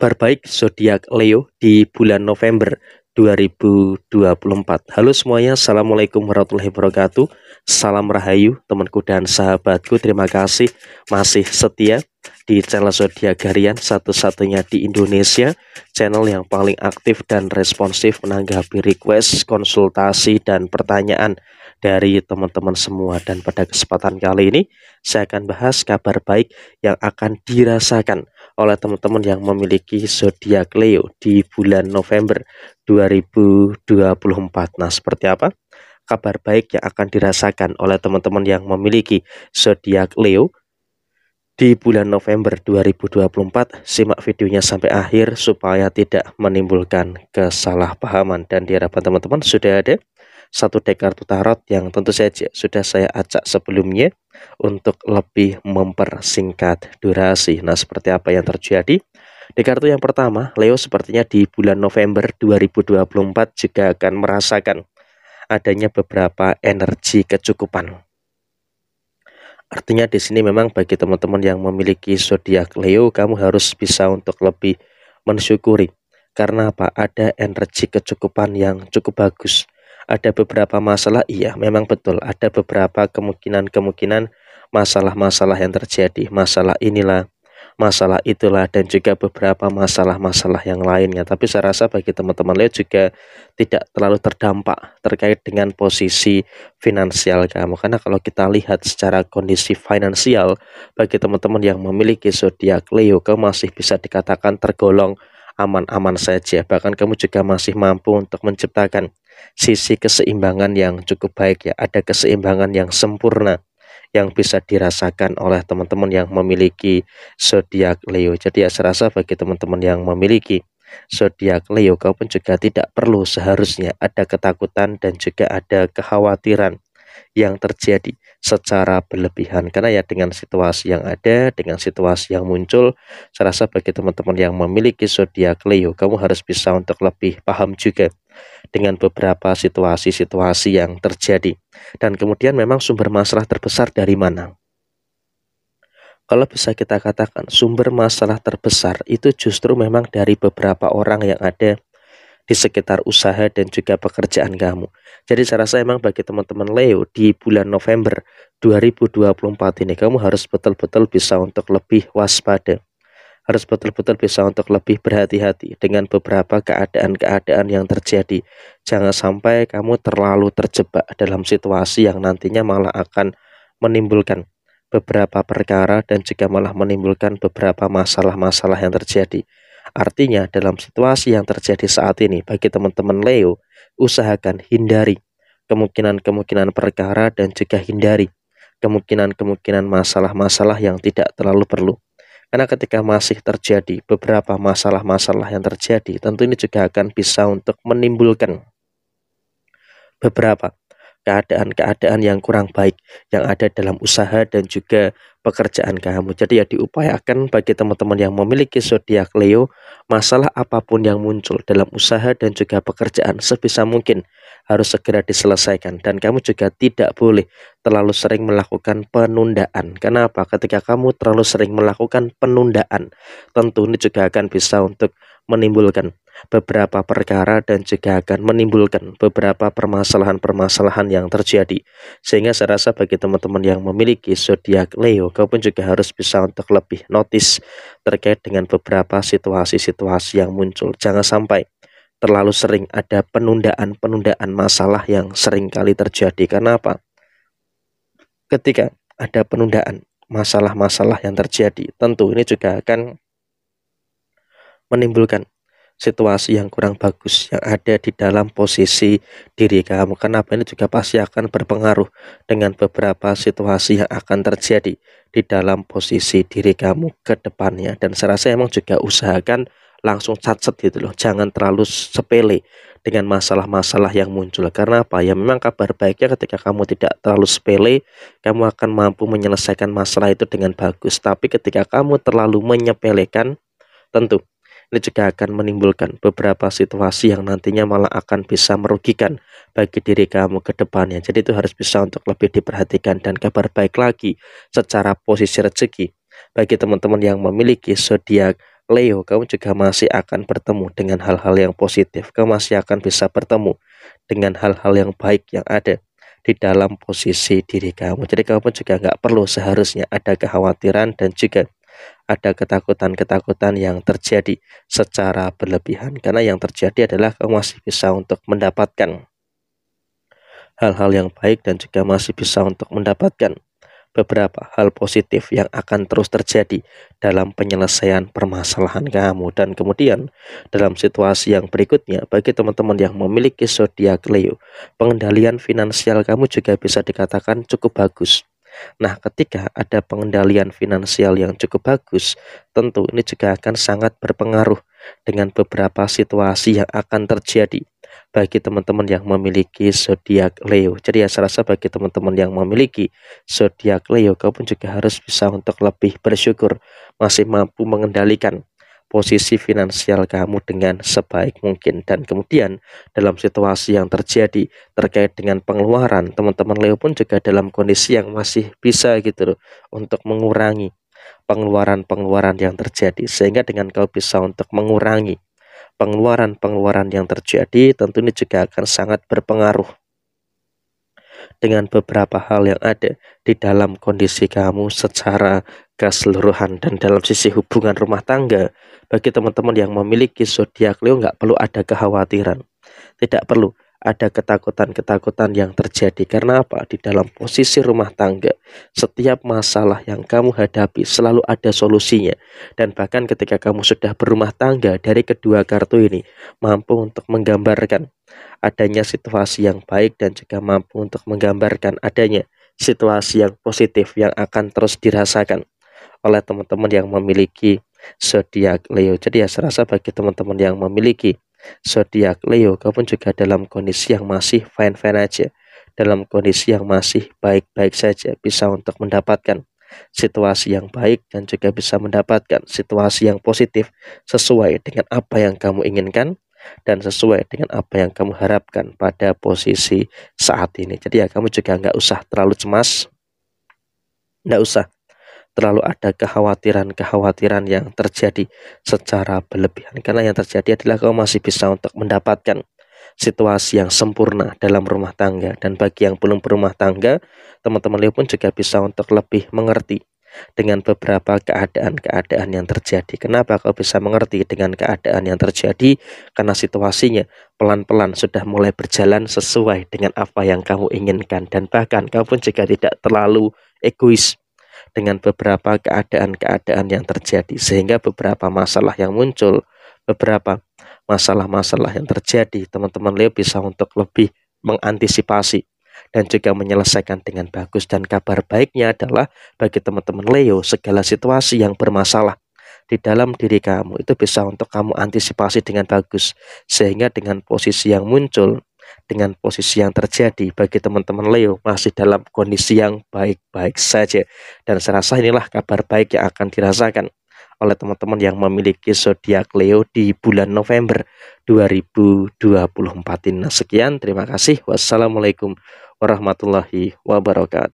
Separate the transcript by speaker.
Speaker 1: Kabar baik zodiak Leo di bulan November 2024. Halo semuanya, Assalamualaikum warahmatullahi wabarakatuh. Salam Rahayu, temanku dan sahabatku. Terima kasih masih setia di channel Zodiak Garian satu-satunya di Indonesia, channel yang paling aktif dan responsif menanggapi request, konsultasi dan pertanyaan dari teman-teman semua dan pada kesempatan kali ini saya akan bahas kabar baik yang akan dirasakan oleh teman-teman yang memiliki zodiak Leo di bulan November 2024. Nah, seperti apa? Kabar baik yang akan dirasakan oleh teman-teman yang memiliki zodiak Leo di bulan November 2024. Simak videonya sampai akhir supaya tidak menimbulkan kesalahpahaman dan diharapkan teman-teman sudah ada satu deck kartu tarot yang tentu saja sudah saya acak sebelumnya untuk lebih mempersingkat durasi. Nah, seperti apa yang terjadi? Di kartu yang pertama, Leo sepertinya di bulan November 2024 juga akan merasakan adanya beberapa energi kecukupan. Artinya di sini memang bagi teman-teman yang memiliki zodiak Leo, kamu harus bisa untuk lebih mensyukuri. Karena apa? Ada energi kecukupan yang cukup bagus ada beberapa masalah, iya memang betul. Ada beberapa kemungkinan-kemungkinan masalah-masalah yang terjadi. Masalah inilah, masalah itulah, dan juga beberapa masalah-masalah yang lainnya. Tapi saya rasa bagi teman-teman Leo juga tidak terlalu terdampak terkait dengan posisi finansial kamu. Karena kalau kita lihat secara kondisi finansial, bagi teman-teman yang memiliki zodiak Leo, kamu masih bisa dikatakan tergolong aman-aman saja. Bahkan kamu juga masih mampu untuk menciptakan sisi keseimbangan yang cukup baik ya. Ada keseimbangan yang sempurna yang bisa dirasakan oleh teman-teman yang memiliki zodiak Leo. Jadi ya saya rasa bagi teman-teman yang memiliki zodiak Leo kau pun juga tidak perlu seharusnya ada ketakutan dan juga ada kekhawatiran yang terjadi secara berlebihan karena ya dengan situasi yang ada dengan situasi yang muncul saya rasa bagi teman-teman yang memiliki zodiak Leo kamu harus bisa untuk lebih paham juga dengan beberapa situasi-situasi yang terjadi. Dan kemudian memang sumber masalah terbesar dari mana? Kalau bisa kita katakan sumber masalah terbesar itu justru memang dari beberapa orang yang ada di sekitar usaha dan juga pekerjaan kamu. Jadi saya rasa emang bagi teman-teman Leo di bulan November 2024 ini kamu harus betul-betul bisa untuk lebih waspada harus betul-betul bisa untuk lebih berhati-hati dengan beberapa keadaan-keadaan yang terjadi. Jangan sampai kamu terlalu terjebak dalam situasi yang nantinya malah akan menimbulkan beberapa perkara dan juga malah menimbulkan beberapa masalah-masalah yang terjadi. Artinya dalam situasi yang terjadi saat ini bagi teman-teman Leo, usahakan hindari kemungkinan-kemungkinan perkara dan juga hindari kemungkinan-kemungkinan masalah-masalah yang tidak terlalu perlu. Karena ketika masih terjadi beberapa masalah-masalah yang terjadi, tentu ini juga akan bisa untuk menimbulkan beberapa keadaan-keadaan yang kurang baik yang ada dalam usaha dan juga pekerjaan kamu. Jadi ya diupayakan bagi teman-teman yang memiliki zodiak Leo, masalah apapun yang muncul dalam usaha dan juga pekerjaan sebisa mungkin harus segera diselesaikan dan kamu juga tidak boleh terlalu sering melakukan penundaan. Kenapa? Ketika kamu terlalu sering melakukan penundaan, tentu ini juga akan bisa untuk menimbulkan beberapa perkara dan juga akan menimbulkan beberapa permasalahan-permasalahan yang terjadi. Sehingga saya rasa bagi teman-teman yang memiliki zodiak Leo, kau pun juga harus bisa untuk lebih notice terkait dengan beberapa situasi-situasi yang muncul. Jangan sampai terlalu sering ada penundaan-penundaan masalah yang sering kali terjadi. Karena apa? Ketika ada penundaan masalah-masalah yang terjadi, tentu ini juga akan menimbulkan situasi yang kurang bagus yang ada di dalam posisi diri kamu. Kenapa ini juga pasti akan berpengaruh dengan beberapa situasi yang akan terjadi di dalam posisi diri kamu ke depannya. Dan saya rasa emang juga usahakan langsung catat gitu loh. Jangan terlalu sepele dengan masalah-masalah yang muncul. Karena apa? Ya memang kabar baiknya ketika kamu tidak terlalu sepele, kamu akan mampu menyelesaikan masalah itu dengan bagus. Tapi ketika kamu terlalu menyepelekan, tentu ini juga akan menimbulkan beberapa situasi yang nantinya malah akan bisa merugikan bagi diri kamu ke depannya. Jadi itu harus bisa untuk lebih diperhatikan dan kabar baik lagi secara posisi rezeki. Bagi teman-teman yang memiliki zodiak Leo, kamu juga masih akan bertemu dengan hal-hal yang positif. Kamu masih akan bisa bertemu dengan hal-hal yang baik yang ada di dalam posisi diri kamu. Jadi kamu juga nggak perlu seharusnya ada kekhawatiran dan juga ada ketakutan-ketakutan yang terjadi secara berlebihan karena yang terjadi adalah kamu masih bisa untuk mendapatkan hal-hal yang baik dan juga masih bisa untuk mendapatkan beberapa hal positif yang akan terus terjadi dalam penyelesaian permasalahan kamu dan kemudian dalam situasi yang berikutnya bagi teman-teman yang memiliki zodiak Leo pengendalian finansial kamu juga bisa dikatakan cukup bagus Nah, ketika ada pengendalian finansial yang cukup bagus, tentu ini juga akan sangat berpengaruh dengan beberapa situasi yang akan terjadi bagi teman-teman yang memiliki zodiak Leo. Jadi ya saya rasa bagi teman-teman yang memiliki zodiak Leo, kau pun juga harus bisa untuk lebih bersyukur, masih mampu mengendalikan posisi finansial kamu dengan sebaik mungkin dan kemudian dalam situasi yang terjadi terkait dengan pengeluaran teman-teman Leo pun juga dalam kondisi yang masih bisa gitu loh untuk mengurangi pengeluaran-pengeluaran yang terjadi sehingga dengan kau bisa untuk mengurangi pengeluaran-pengeluaran yang terjadi tentu ini juga akan sangat berpengaruh dengan beberapa hal yang ada di dalam kondisi kamu secara keseluruhan dan dalam sisi hubungan rumah tangga bagi teman-teman yang memiliki zodiak Leo nggak perlu ada kekhawatiran tidak perlu ada ketakutan-ketakutan yang terjadi karena apa di dalam posisi rumah tangga setiap masalah yang kamu hadapi selalu ada solusinya dan bahkan ketika kamu sudah berumah tangga dari kedua kartu ini mampu untuk menggambarkan adanya situasi yang baik dan juga mampu untuk menggambarkan adanya situasi yang positif yang akan terus dirasakan oleh teman-teman yang memiliki zodiak Leo. Jadi ya serasa bagi teman-teman yang memiliki zodiak Leo, kamu juga dalam kondisi yang masih fine-fine aja, dalam kondisi yang masih baik-baik saja, bisa untuk mendapatkan situasi yang baik dan juga bisa mendapatkan situasi yang positif sesuai dengan apa yang kamu inginkan dan sesuai dengan apa yang kamu harapkan pada posisi saat ini. Jadi ya kamu juga nggak usah terlalu cemas, nggak usah terlalu ada kekhawatiran-kekhawatiran yang terjadi secara berlebihan karena yang terjadi adalah kau masih bisa untuk mendapatkan situasi yang sempurna dalam rumah tangga dan bagi yang belum berumah tangga teman-teman Leo pun juga bisa untuk lebih mengerti dengan beberapa keadaan-keadaan yang terjadi. Kenapa kau bisa mengerti dengan keadaan yang terjadi? Karena situasinya pelan-pelan sudah mulai berjalan sesuai dengan apa yang kamu inginkan dan bahkan kau pun juga tidak terlalu egois dengan beberapa keadaan-keadaan yang terjadi sehingga beberapa masalah yang muncul beberapa masalah-masalah yang terjadi teman-teman Leo bisa untuk lebih mengantisipasi dan juga menyelesaikan dengan bagus dan kabar baiknya adalah bagi teman-teman Leo segala situasi yang bermasalah di dalam diri kamu itu bisa untuk kamu antisipasi dengan bagus sehingga dengan posisi yang muncul dengan posisi yang terjadi bagi teman-teman Leo masih dalam kondisi yang baik-baik saja. Dan saya rasa inilah kabar baik yang akan dirasakan oleh teman-teman yang memiliki zodiak Leo di bulan November 2024 Nah Sekian, terima kasih. Wassalamualaikum warahmatullahi wabarakatuh.